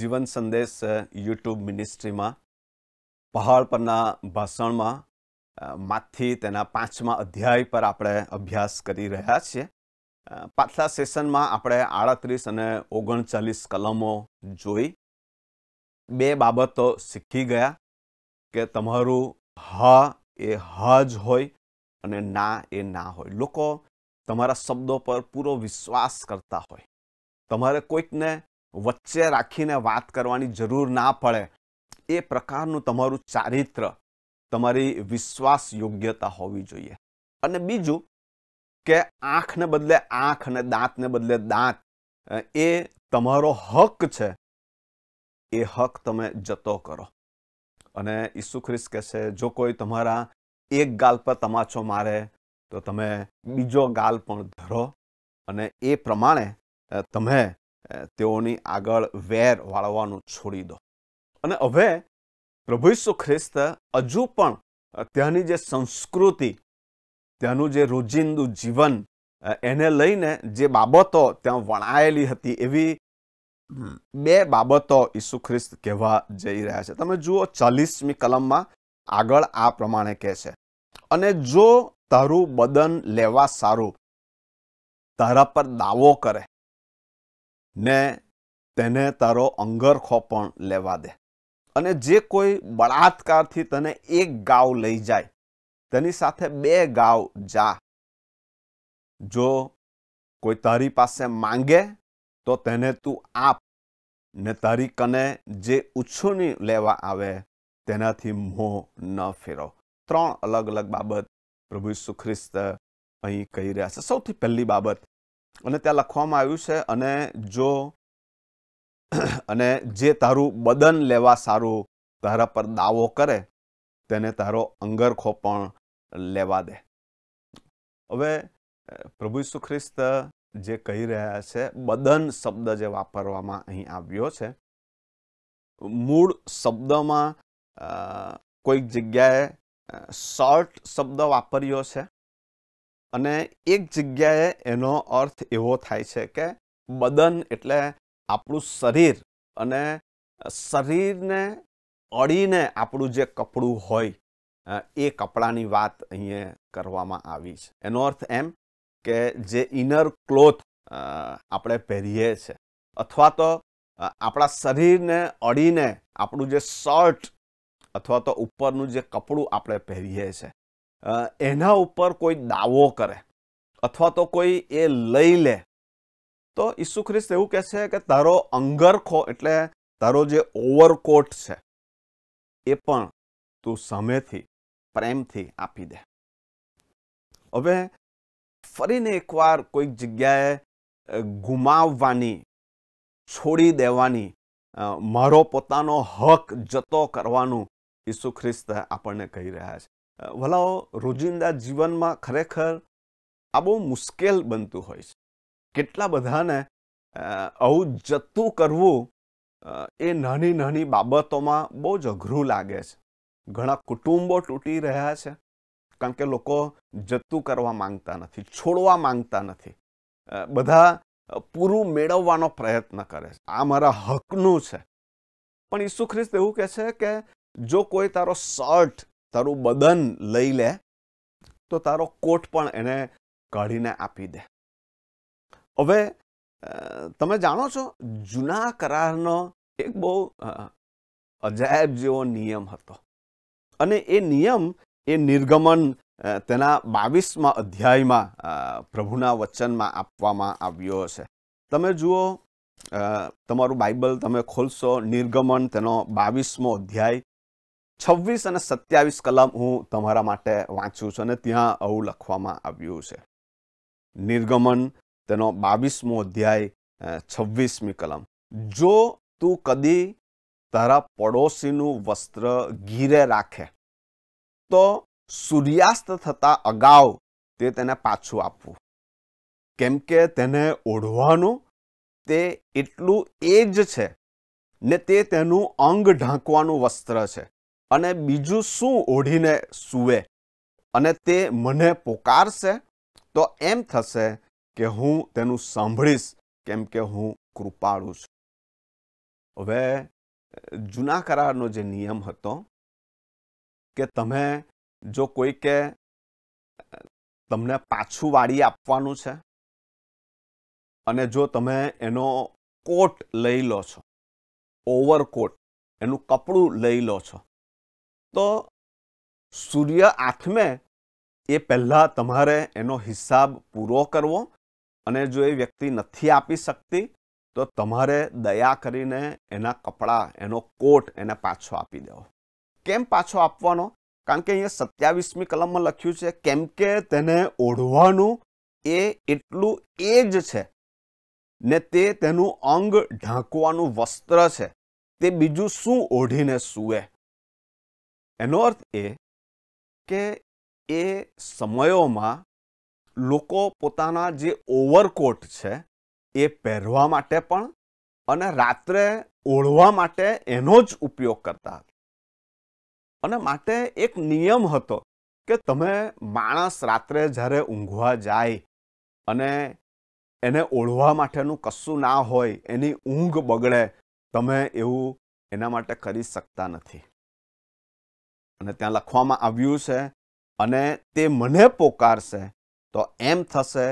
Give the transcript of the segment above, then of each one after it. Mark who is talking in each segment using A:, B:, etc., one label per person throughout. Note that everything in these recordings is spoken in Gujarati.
A: જીવન સંદેશ યુટ્યુબ મિનિસ્ટ્રીમાં પહાડ પરના ભાષણમાં માથી તેના પાંચમા અધ્યાય પર આપણે અભ્યાસ કરી રહ્યા છીએ પાછલા સેશનમાં આપણે આડત્રીસ અને ઓગણચાલીસ કલમો જોઈ બે બાબતો શીખી ગયા કે તમારું હા એ હા જ હોય અને ના એ ના હોય લોકો તમારા શબ્દો પર પૂરો વિશ્વાસ કરતા હોય તમારે કોઈકને વચ્ચે રાખીને વાત કરવાની જરૂર ના પડે એ પ્રકારનું તમારું ચારિત્ર તમારી વિશ્વાસ યોગ્યતા હોવી જોઈએ અને બીજું કે આંખને બદલે આંખ અને દાંતને બદલે દાંત એ તમારો હક છે એ હક તમે જતો કરો અને ઈસુ ખ્રિસ્ત છે જો કોઈ તમારા એક ગાલ પર તમાચો મારે તો તમે બીજો ગાલ પણ ધરો અને એ પ્રમાણે તમે તેઓની આગળ વેર વાળવાનું છોડી દો અને હવે પ્રભુ ઈસુ ખ્રિસ્ત હજુ પણ ત્યાંની જે સંસ્કૃતિ ત્યાંનું જે રોજિંદુ જીવન એને લઈને જે બાબતો ત્યાં વણાયેલી હતી એવી બે બાબતો ઈસુ ખ્રિસ્ત કહેવા જઈ રહ્યા છે તમે જુઓ ચાલીસમી કલમમાં આગળ આ પ્રમાણે કહે છે અને જો તારું બદન લેવા સારું તારા પર દાવો કરે ને તેને તારો અંગરખો પણ લેવા દે અને જે કોઈ બળાત્કારથી તને એક ગાવ લઈ જાય તેની સાથે બે ગાવ જા જો કોઈ તારી પાસે માંગે તો તેને તું આપ ને તારી કને જે ઉછુની લેવા આવે તેનાથી મોં ન ફેરવ ત્રણ અલગ અલગ બાબત પ્રભુ સુખ્રિસ્ત અહીં કહી રહ્યા છે સૌથી પહેલી બાબત અને ત્યાં લખવામાં આવ્યું છે અને જો અને જે તારું બદન લેવા સારું તારા પર દાવો કરે તેને તારો અંગરખો પણ લેવા દે હવે પ્રભુ ઈસુ ખ્રિસ્ત જે કહી રહ્યા છે બદન શબ્દ જે વાપરવામાં અહીં આવ્યો છે મૂળ શબ્દમાં કોઈક જગ્યાએ શોર્ટ શબ્દ વાપર્યો છે અને એક જગ્યાએ એનો અર્થ એવો થાય છે કે બદન એટલે આપણું શરીર અને શરીરને અડીને આપણું જે કપડું હોય એ કપડાની વાત અહીંયા કરવામાં આવી છે એનો અર્થ એમ કે જે ઇનર ક્લોથ આપણે પહેરીએ છીએ અથવા તો આપણા શરીરને અડીને આપણું જે શર્ટ અથવા તો ઉપરનું જે કપડું આપણે પહેરીએ છીએ એના ઉપર કોઈ દાવો કરે અથવા તો કોઈ એ લઈ લે તો ઈસુ ખ્રિસ્ત એવું કહે છે કે તારો અંગરખો એટલે તારો જે ઓવરકોટ છે એ પણ તું સામેથી પ્રેમથી આપી દે હવે ફરીને એકવાર કોઈક જગ્યાએ ગુમાવવાની છોડી દેવાની મારો પોતાનો હક જતો કરવાનું ઈસુ ખ્રિસ્ત આપણને કહી રહ્યા છે વલાઓ રોજિંદા જીવનમાં ખરેખર આ બહુ મુશ્કેલ બનતું હોય છે કેટલા બધાને આવું જતું કરવું એ નાની નાની બાબતોમાં બહુ જ અઘરું લાગે છે ઘણા કુટુંબો તૂટી રહ્યા છે કારણ કે લોકો જતું કરવા માંગતા નથી છોડવા માંગતા નથી બધા પૂરું મેળવવાનો પ્રયત્ન કરે છે આ મારા હકનું છે પણ ઈસુ ખ્રિસ્ત એવું કહે છે કે જો કોઈ તારો શર્ટ તારું બદન લઈ લે તો તારો કોટ પણ એને કાઢીને આપી દે હવે તમે જાણો છો જૂના કરારનો એક બહુ અજાયબ જેવો નિયમ હતો અને એ નિયમ એ નિર્ગમન તેના બાવીસમાં અધ્યાયમાં પ્રભુના વચનમાં આપવામાં આવ્યો છે તમે જુઓ તમારું બાઇબલ તમે ખોલશો નિર્ગમન તેનો બાવીસમો અધ્યાય છવ્વીસ અને સત્યાવીસ કલમ હું તમારા માટે વાંચું છું અને ત્યાં આવું લખવામાં આવ્યું છે નિર્ગમન તેનો બાવીસમો અધ્યાય છવ્વીસમી કલમ જો તું કદી તારા પડોશીનું વસ્ત્ર ઘીરે રાખે તો સૂર્યાસ્ત થતાં અગાઉ તે તેને પાછું આપવું કેમ કે તેને ઓઢવાનું તે એટલું એ જ છે ને તે તેનું અંગ ઢાંકવાનું વસ્ત્ર છે અને બીજું શું ઓઢીને સૂવે અને તે મને પોકારશે તો એમ થશે કે હું તેનું સાંભળીશ કેમ કે હું કૃપાળું છું હવે જૂના કરારનો જે નિયમ હતો કે તમે જો કોઈકે તમને પાછું વાળી આપવાનું છે અને જો તમે એનો કોટ લઈ લો છો ઓવરકોટ એનું કપડું લઈ લો છો તો સૂર્ય આઠમે એ પહેલાં તમારે એનો હિસાબ પૂરો કરવો અને જો એ વ્યક્તિ નથી આપી શકતી તો તમારે દયા કરીને એના કપડાં એનો કોટ એને પાછો આપી દેવો કેમ પાછો આપવાનો કારણ કે અહીંયા સત્યાવીસમી કલમમાં લખ્યું છે કેમ કે તેને ઓઢવાનું એ એટલું એ જ છે ને તે તેનું અંગ ઢાંકવાનું વસ્ત્ર છે તે બીજું શું ઓઢીને સૂવે એનો અર્થ એ કે એ સમયોમાં લોકો પોતાના જે ઓવરકોટ છે એ પહેરવા માટે પણ અને રાત્રે ઓળવા માટે એનો જ ઉપયોગ કરતા હતા અને માટે એક નિયમ હતો કે તમે માણસ રાત્રે જ્યારે ઊંઘવા જાય અને એને ઓળવા માટેનું કશું ના હોય એની ઊંઘ બગડે તમે એવું એના માટે કરી શકતા નથી અને ત્યાં લખવામાં આવ્યું છે અને તે મને પોકારશે તો એમ થશે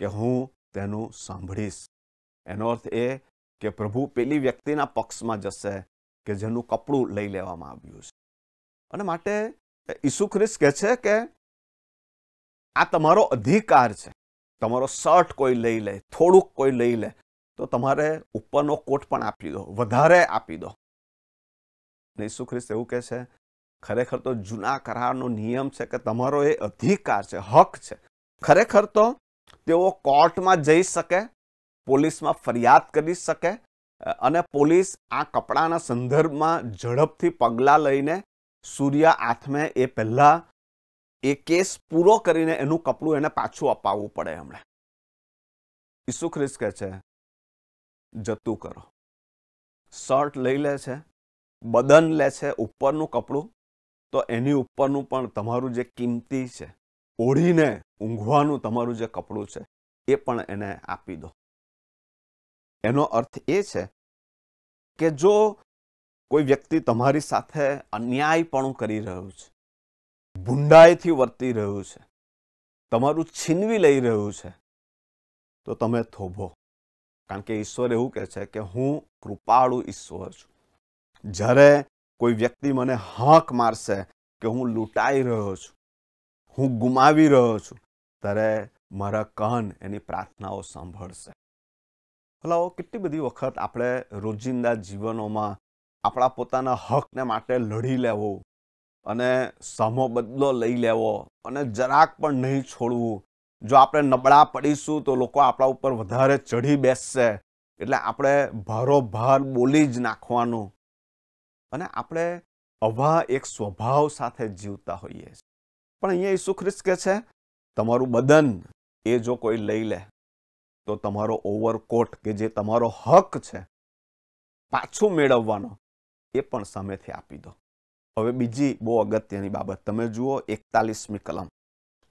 A: કે હું તેનું સાંભળીશ એનો અર્થ એ કે પ્રભુ પેલી વ્યક્તિના પક્ષમાં જશે કે જેનું કપડું લઈ લેવામાં આવ્યું છે અને માટે ઈસુ ખ્રિસ્ત કહે છે કે આ તમારો અધિકાર છે તમારો શર્ટ કોઈ લઈ લે થોડુંક કોઈ લઈ લે તો તમારે ઉપરનો કોટ પણ આપી દો વધારે આપી દો અને ઈસુ ખ્રિસ્ત એવું કહે છે ખરેખર તો જૂના કરારનો નિયમ છે કે તમારો એ અધિકાર છે હક છે ખરેખર તો તેઓ કોર્ટમાં જઈ શકે પોલીસમાં ફરિયાદ કરી શકે અને પોલીસ આ કપડાના સંદર્ભમાં ઝડપથી પગલાં લઈને સૂર્ય આથમે એ પહેલાં એ કેસ પૂરો કરીને એનું કપડું એને પાછું અપાવવું પડે હમણાં ઈસુ ખ્રિસ્ત કહે છે જતું કરો શર્ટ લઈ લે છે બદન લે છે ઉપરનું કપડું તો એની ઉપરનું પણ તમારું જે કિંમતી છે ઓઢીને ઊંઘવાનું તમારું જે કપડું છે એ પણ એને આપી દો એનો અર્થ એ છે કે જો કોઈ વ્યક્તિ તમારી સાથે અન્યાયપણું કરી રહ્યું છે ભૂંડાઈથી વર્તી રહ્યું છે તમારું છીનવી લઈ રહ્યું છે તો તમે થોભો કારણ કે ઈશ્વર એવું કહે છે કે હું કૃપાળુ ઈશ્વર છું જ્યારે કોઈ વ્યક્તિ મને હક મારશે કે હું લૂંટાઈ રહ્યો છું હું ગુમાવી રહ્યો છું ત્યારે મારા કાન એની પ્રાર્થનાઓ સાંભળશે ભલાઓ કેટલી બધી વખત આપણે રોજિંદા જીવનોમાં આપણા પોતાના હકને માટે લડી લેવો અને સામો બદલો લઈ લેવો અને જરાક પણ નહીં છોડવું જો આપણે નબળા પડીશું તો લોકો આપણા ઉપર વધારે ચઢી બેસશે એટલે આપણે ભારોભાર બોલી જ નાખવાનું અને આપણે અભા એક સ્વભાવ સાથે જીવતા હોઈએ છીએ પણ અહીંયા ઈસુ ખ્રિસ્ત છે તમારું બદન એ જો કોઈ લઈ લે તો તમારો ઓવરકોટ કે જે તમારો હક છે પાછું મેળવવાનો એ પણ સામેથી આપી દો હવે બીજી બહુ અગત્યની બાબત તમે જુઓ એકતાલીસમી કલમ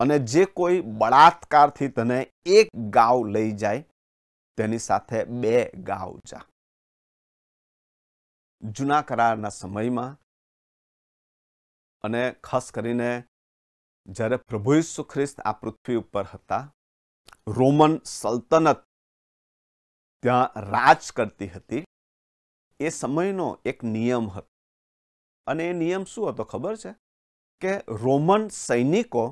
A: અને જે કોઈ બળાત્કારથી તને એક ગાવ લઈ જાય તેની સાથે બે ગાવ જા જૂના કરારના સમયમાં અને ખાસ કરીને જ્યારે પ્રભુ ઈસુ ખ્રિસ્ત આ પૃથ્વી ઉપર હતા રોમન સલ્તનત ત્યાં રાજ કરતી હતી એ સમયનો એક નિયમ હતો અને એ નિયમ શું હતો ખબર છે કે રોમન સૈનિકો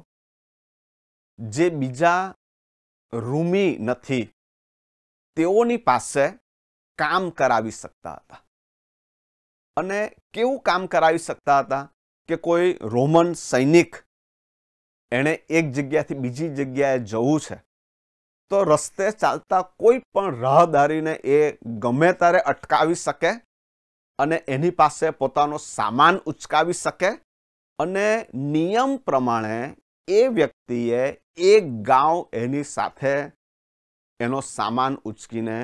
A: જે બીજા રૂમી નથી તેઓની પાસે કામ કરાવી શકતા હતા અને કેવું કામ કરાવી શકતા હતા કે કોઈ રોમન સૈનિક એણે એક જગ્યાથી બીજી જગ્યાએ જવું છે તો રસ્તે ચાલતા કોઈ પણ રાહદારીને એ ગમે ત્યારે અટકાવી શકે અને એની પાસે પોતાનો સામાન ઉચકાવી શકે અને નિયમ પ્રમાણે એ વ્યક્તિએ એક ગાંવ એની સાથે એનો સામાન ઉચકીને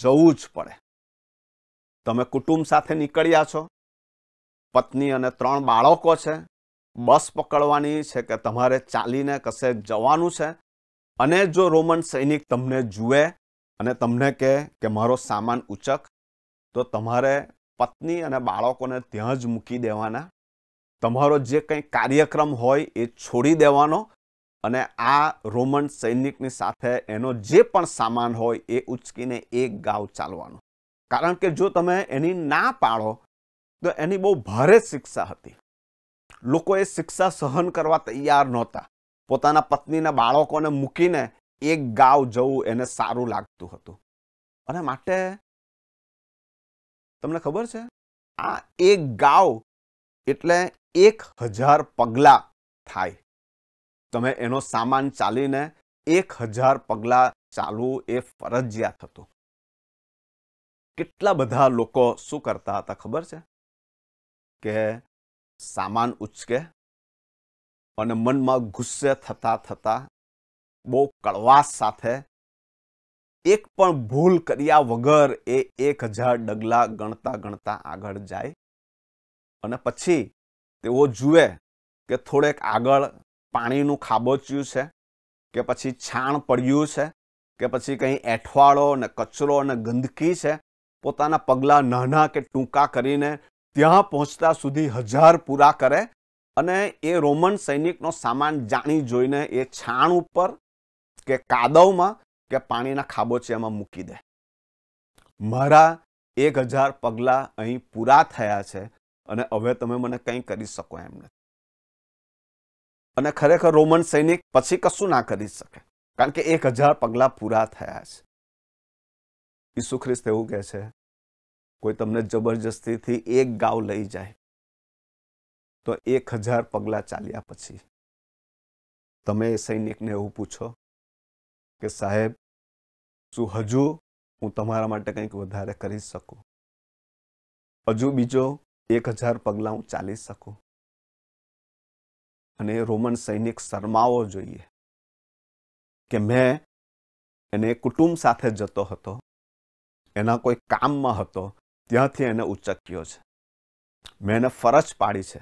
A: જવું જ પડે તમે કુટુંબ સાથે નીકળ્યા છો પત્ની અને ત્રણ બાળકો છે બસ પકડવાની છે કે તમારે ચાલીને કશે જવાનું છે અને જો રોમન સૈનિક તમને જુએ અને તમને કહે કે મારો સામાન ઉચક તો તમારે પત્ની અને બાળકોને ત્યાં જ મૂકી દેવાના તમારો જે કંઈ કાર્યક્રમ હોય એ છોડી દેવાનો અને આ રોમન સૈનિકની સાથે એનો જે પણ સામાન હોય એ ઉચકીને એક ગાવ ચાલવાનો કારણ કે જો તમે એની ના પાડો તો એની બહુ ભારે શિક્ષા હતી લોકો એ શિક્ષા સહન કરવા તૈયાર નહોતા પોતાના પત્નીના બાળકોને મૂકીને એક ગાવ જવું એને સારું લાગતું હતું અને માટે તમને ખબર છે આ એક ગાવ એટલે એક હજાર પગલાં થાય તમે એનો સામાન ચાલીને એક હજાર પગલાં ચાલવું એ ફરજિયાત હતું કેટલા બધા લોકો શું કરતા હતા ખબર છે કે સામાન ઉચકે અને મનમાં ગુસ્સે થતા થતા બહુ કડવાશ સાથે એક પણ ભૂલ કર્યા વગર એ એક હજાર ડગલા ગણતા ગણતા આગળ જાય અને પછી તેઓ જુએ કે થોડેક આગળ પાણીનું ખાબોચ્યું છે કે પછી છાણ પડ્યું છે કે પછી કંઈ એઠવાડો ને કચરો ને ગંદકી છે પોતાના પગલાં નાના કે ટૂંકા કરીને ત્યાં પહોંચતા સુધી હજાર પૂરા કરે અને એ રોમન સૈનિકનો સામાન જાણી જોઈને એ છાણ ઉપર કે કાદવમાં કે પાણીના ખાબોચિયામાં મૂકી દે મારા એક હજાર પગલાં અહીં પૂરા થયા છે અને હવે તમે મને કંઈ કરી શકો એમ નથી અને ખરેખર રોમન સૈનિક પછી કશું ના કરી શકે કારણ કે એક હજાર પગલાં પૂરા થયા છે ઈસુ ખ્રિસ્ત એવું કહે છે કોઈ તમને જબરજસ્તીથી એક ગાવ લઈ જાય તો એક હજાર પગલાં ચાલ્યા પછી તમે એ સૈનિકને એવું પૂછો કે સાહેબ શું હજુ હું તમારા માટે કંઈક વધારે કરી શકું હજુ બીજો એક હજાર પગલાં હું ચાલી શકું અને રોમન સૈનિક શરમાવો જોઈએ કે મેં એને કુટુંબ સાથે જતો હતો એના કોઈ કામમાં હતો ત્યાંથી એને ઉચક્યો છે મેં એને ફરજ પાડી છે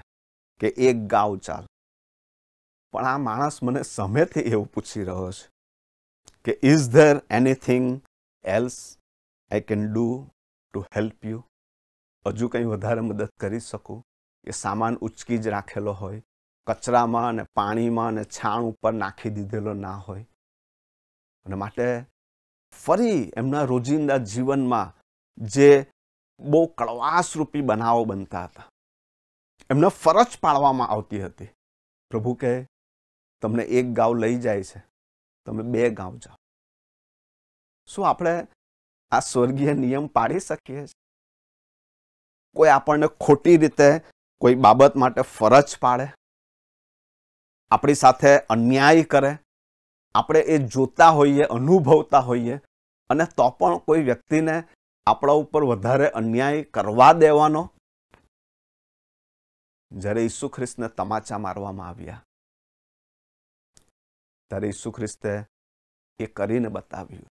A: કે એક ગાવ ચાલ પણ આ માણસ મને સમયથી એવું પૂછી રહ્યો છે કે is there anything else I can do to help you હજુ કંઈ વધારે મદદ કરી શકું એ સામાન ઉચકી જ રાખેલો હોય કચરામાં અને પાણીમાં અને છાણ ઉપર નાખી દીધેલો ના હોય અને માટે ફરી એમના રોજિંદા જીવનમાં જે બહુ કડવાશરૂપી બનાવો બનતા હતા એમને ફરજ પાડવામાં આવતી હતી પ્રભુ કહે તમને એક ગાવ લઈ જાય છે તમે બે ગાવ જાઓ શું આપણે આ સ્વર્ગીય નિયમ પાડી શકીએ કોઈ આપણને ખોટી રીતે કોઈ બાબત માટે ફરજ પાડે આપણી સાથે અન્યાય કરે આપણે એ જોતા હોઈએ અનુભવતા હોઈએ અને તો પણ કોઈ વ્યક્તિને આપણા ઉપર વધારે અન્યાય કરવા દેવાનો જ્યારે ઈસુ ખ્રિસ્તને તમાચા મારવામાં આવ્યા ત્યારે ઈસુ ખ્રિસ્તે એ કરીને બતાવ્યું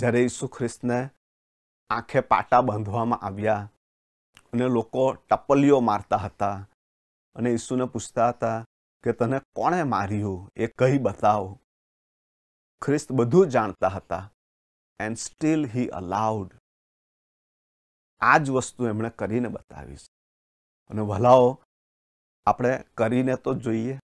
A: જ્યારે ઈસુ ખ્રિસ્તને આંખે પાટા બાંધવામાં આવ્યા અને લોકો ટપલીઓ મારતા હતા અને ઈસુને પૂછતા હતા કે તને કોણે માર્યું એ કહી બતાવ ખ્રિસ્ત બધું જાણતા હતા એન્ડ સ્ટીલ હી અલાઉડ આ જ વસ્તુ એમણે કરીને બતાવી છે અને ભલાઓ આપણે કરીને તો જોઈએ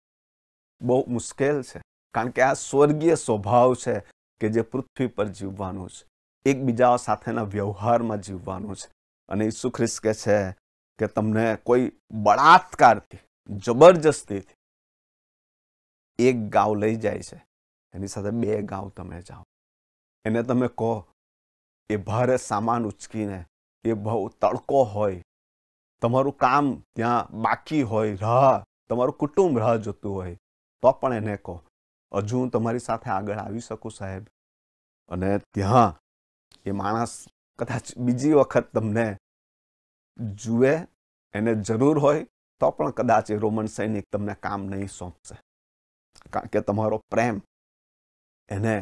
A: બહુ મુશ્કેલ છે કારણ કે આ સ્વર્ગીય સ્વભાવ છે કે જે પૃથ્વી પર જીવવાનું છે એકબીજા સાથેના વ્યવહારમાં જીવવાનું છે અને ઈસુ ખ્રિસ્ત કહે છે કે તમને કોઈ બળાત્કારથી જબરજસ્તીથી એક ગાવ લઈ જાય છે એની સાથે બે ગાવ તમે જાઓ એને તમે કહો એ ભારે સામાન ઉચકીને એ બહુ તડકો હોય તમારું કામ ત્યાં બાકી હોય રાહ તમારું કુટુંબ રાહ જોતું હોય તો પણ એને કહો હજુ હું તમારી સાથે આગળ આવી શકું સાહેબ અને ત્યાં એ માણસ કદાચ બીજી વખત તમને જુએ એને જરૂર હોય તો પણ કદાચ એ રોમન સૈનિક તમને કામ નહીં સોંપશે કારણ કે તમારો પ્રેમ એને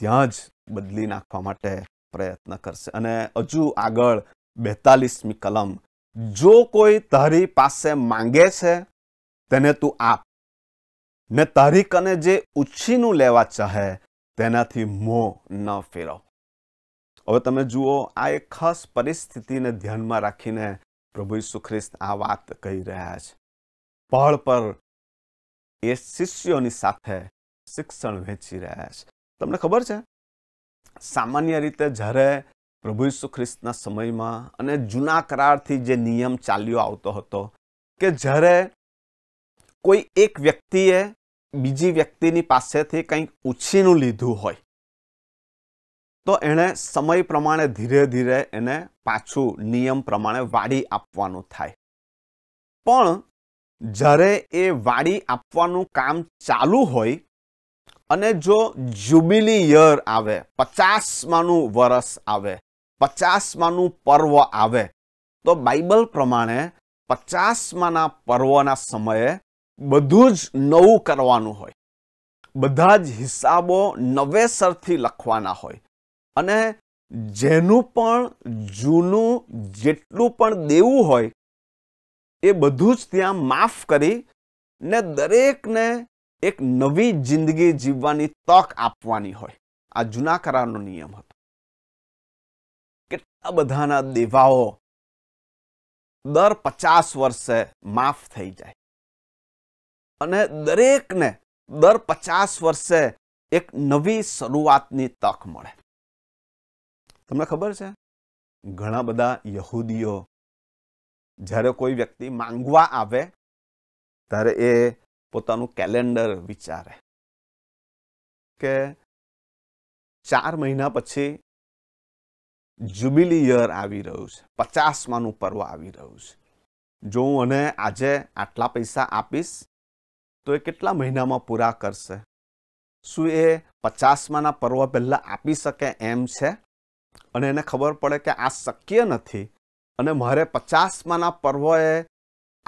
A: ત્યાં જ બદલી નાખવા માટે પ્રયત્ન કરશે અને હજુ આગળ બેતાલીસમી કલમ જો કોઈ તારી પાસે માંગે છે તેને તું આપ ને તારી કને જે ઉછીનું લેવા ચાહે તેનાથી મોં ન ફેરો હવે તમે જુઓ આ એક ખાસ પરિસ્થિતિને ધ્યાનમાં રાખીને પ્રભુ ઈસુ ખ્રિસ્ત આ વાત કહી રહ્યા છે પહાડ પર એ શિષ્યોની સાથે શિક્ષણ વેચી રહ્યા છે તમને ખબર છે સામાન્ય રીતે જ્યારે પ્રભુ ઈસુ ખ્રિસ્તના સમયમાં અને જૂના કરારથી જે નિયમ ચાલ્યો આવતો હતો કે જ્યારે કોઈ એક વ્યક્તિએ બીજી વ્યક્તિની પાસેથી કંઈક ઉછીનું લીધું હોય તો એણે સમય પ્રમાણે ધીરે ધીરે એને પાછું નિયમ પ્રમાણે વાળી આપવાનું થાય પણ જ્યારે એ વાડી આપવાનું કામ ચાલુ હોય અને જો જ્યુબિલી યર આવે પચાસમાનું વરસ આવે પચાસમાનું પર્વ આવે તો બાઇબલ પ્રમાણે પચાસમાના પર્વના સમયે બધું જ નવું કરવાનું હોય બધા જ હિસાબો નવેસરથી લખવાના હોય અને જેનું પણ જૂનું જેટલું પણ દેવું હોય એ બધું જ ત્યાં માફ કરી ને દરેકને એક નવી જિંદગી જીવવાની તક આપવાની હોય આ જૂના કરારનો નિયમ હતો કેટલા બધાના દેવાઓ દર પચાસ વર્ષે માફ થઈ જાય અને દરેકને દર પચાસ વર્ષે એક નવી શરૂઆતની તક મળે તમને ખબર છે ઘણા બધા યહૂદીઓ જ્યારે કોઈ વ્યક્તિ માંગવા આવે ત્યારે એ પોતાનું કેલેન્ડર વિચારે કે ચાર મહિના પછી જુબિલી યર આવી રહ્યું છે પચાસમાનું પર્વ આવી રહ્યું છે જો હું અને આજે આટલા પૈસા આપીશ તો એ કેટલા મહિનામાં પૂરા કરશે શું એ પચાસમાના પર્વ પહેલાં આપી શકે એમ છે અને એને ખબર પડે કે આ શક્ય નથી અને મારે પચાસમાંના પર્વએ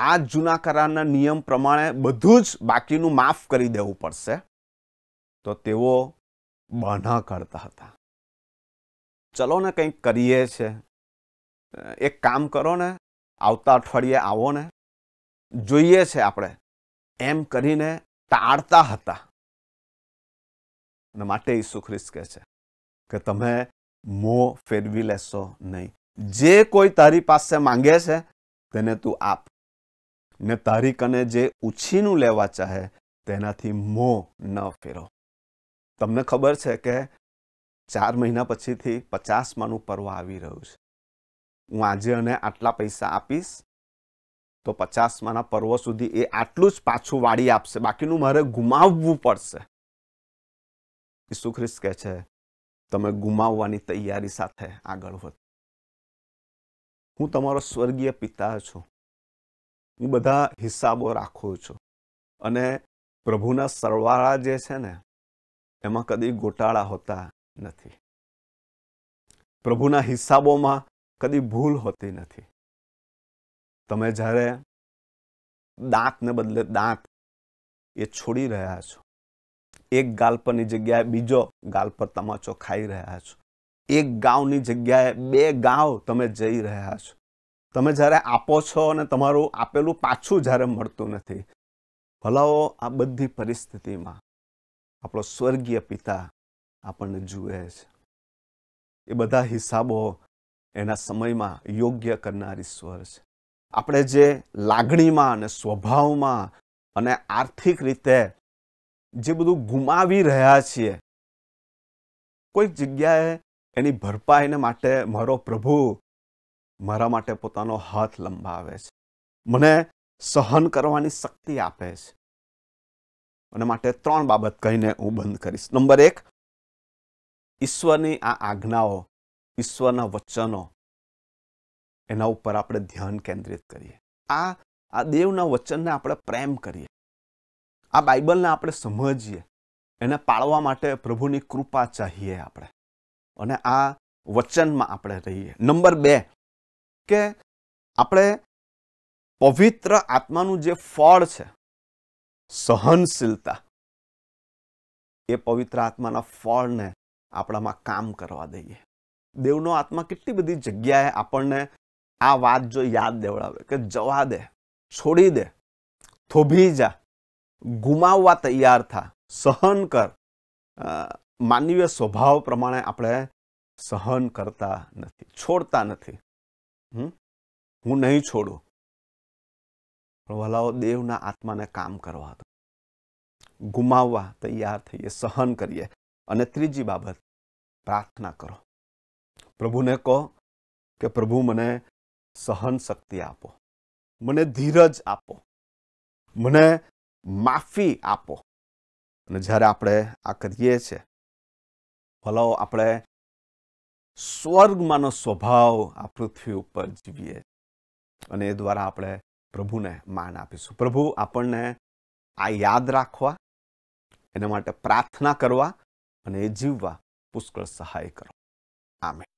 A: આ જૂના કરારના નિયમ પ્રમાણે બધું જ બાકીનું માફ કરી દેવું પડશે તો તેઓ બહાના કરતા હતા ચલો ને કંઈક કરીએ છે એક કામ કરો ને આવતા અઠવાડિયે આવો ને જોઈએ છે આપણે એમ કરીને ટાળતા હતા અને માટે ઈસુ ખ્રિસ્ત કહે છે કે તમે મોં ફેરવી લેશો નહીં જે કોઈ તારી પાસે માંગે છે તેને તું આપ ને તારી કને જે ઉછીનું લેવા ચાહે તેનાથી મોં ન ફેરો તમને ખબર છે કે ચાર મહિના પછીથી પચાસમાનું પર્વ આવી રહ્યું છે હું આજે અને આટલા પૈસા આપીશ તો પચાસમાના પર્વ સુધી એ આટલું જ પાછું વાળી આપશે બાકીનું મારે ગુમાવવું પડશે ઈસુ ખ્રિસ્ત કહે છે તમે ગુમાવવાની તૈયારી સાથે આગળ વધો હું તમારો સ્વર્ગીય પિતા છું હું બધા હિસાબો રાખું છું અને પ્રભુના સરવાળા જે છે ને એમાં કદી ગોટાળા હોતા નથી પ્રભુના હિસાબોમાં કદી ભૂલ હોતી નથી તમે જ્યારે દાંતને બદલે દાંત એ છોડી રહ્યા છો એક ગાલ પરની જગ્યાએ બીજો ગાલ પર તમાચો ખાઈ રહ્યા છો એક ગાઉની જગ્યાએ બે ગાંવ તમે જઈ રહ્યા છો તમે જ્યારે આપો છો અને તમારું આપેલું પાછું જ્યારે મળતું નથી ભલાઓ આ બધી પરિસ્થિતિમાં આપણો સ્વર્ગીય પિતા આપણને જુએ છે એ બધા હિસાબો એના સમયમાં યોગ્ય કરનાર ઈશ્વર છે આપણે જે લાગણીમાં અને સ્વભાવમાં અને આર્થિક રીતે જે બધું ગુમાવી રહ્યા છીએ કોઈક જગ્યાએ એની ભરપાઈને માટે મારો પ્રભુ મારા માટે પોતાનો હાથ લંબાવે છે મને સહન કરવાની શક્તિ આપે છે અને માટે ત્રણ બાબત કહીને હું બંધ કરીશ નંબર એક ઈશ્વરની આ આજ્ઞાઓ ઈશ્વરના વચનો એના ઉપર આપણે ધ્યાન કેન્દ્રિત કરીએ આ આ દેવના વચનને આપણે પ્રેમ કરીએ આ બાઇબલને આપણે સમજીએ એને પાળવા માટે પ્રભુની કૃપા ચાહીએ આપણે અને આ વચનમાં આપણે રહીએ નંબર બે કે આપણે પવિત્ર આત્માનું જે ફળ છે સહનશીલતા એ પવિત્ર આત્માના ફળને આપણામાં કામ કરવા દઈએ દેવનો આત્મા કેટલી બધી જગ્યાએ આપણને આ વાત જો યાદ દેવડાવે કે જવા દે છોડી દે થોભી જા ગુમાવવા તૈયાર થા સહન કર માનવીય સ્વભાવ પ્રમાણે આપણે સહન કરતા નથી છોડતા નથી હું નહીં છોડું પણ વલાઓ દેવના આત્માને કામ કરવા દો ગુમાવવા તૈયાર થઈએ સહન કરીએ અને ત્રીજી બાબત પ્રાર્થના કરો પ્રભુને કહો કે પ્રભુ મને સહન શક્તિ આપો મને ધીરજ આપો મને માફી આપો અને જ્યારે આપણે આ કરીએ છીએ ભલો આપણે સ્વર્ગમાંનો સ્વભાવ આ પૃથ્વી ઉપર જીવીએ અને એ દ્વારા આપણે પ્રભુને માન આપીશું પ્રભુ આપણને આ યાદ રાખવા એના માટે પ્રાર્થના કરવા અને એ જીવવા પુષ્કળ સહાય કરો આમે